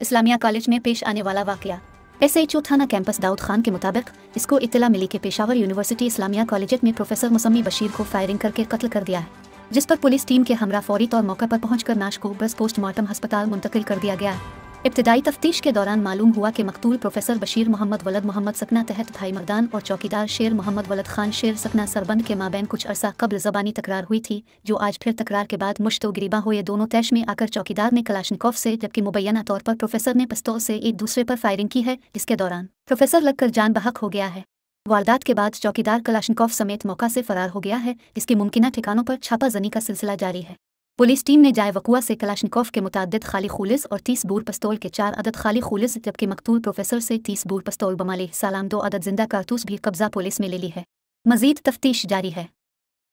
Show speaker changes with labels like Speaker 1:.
Speaker 1: Islamia college में पेश आने वाला वाक़ एस एच ओ थाना कैंपस दाऊद खान के मुताबिक इसको इतला मिली के पेशावर यूनिवर्सिटी इस्लामिया कॉलेज में प्रोफेसर मुसम्मी बशीर को फायरिंग करके कत्ल कर दिया है जिस पर पुलिस टीम के हमरा फौरी तौर मौके पर पहुंचकर नाश को बस पोस्टमार्टम अस्पताल मुंतकिल कर दिया गया है इब्तदाई तफ्तीश के दौरान मालूम हुआ कि मकतूल प्रोफेसर बशीर मोहम्मद वलद मोहम्मद सकना तहत भाई मैदान और चौकीदार शेर मोहम्मद वलद खान शेर सकना सरबंद के माबेन कुछ अरसा कब्ल जबानी तकरार हुई थी जो आज फिर तकरार के बाद मुश्तो गिरीबा हुए दोनों तैश में आकर चौकीदार ने कलाशनकोव से जबकि मुबैना तौर पर प्रोफेसर ने पस्तौल से एक दूसरे पर फायरिंग की है जिसके दौरान प्रोफेसर लगकर जान बहक हो गया है वारदात के बाद चौकीदार कलाशनकोव समेत मौका से फरार हो गया है जिसके मुमकिन ठिकानों पर छापाजनी का सिलसिला जारी है पुलिस टीम ने जायवकुआ से कलाशनिकोव के मुताद खाली खुलिस और तीस बूर पस्तौल के चार अदद खाली खुलिस जबकि मकतूल प्रोफेसर से तीस बूर पस्तौल बमाले सलाम दो अदद जिंदा कारतूस भी कब्जा पुलिस में ले ली है मजीद तफ्तीश जारी है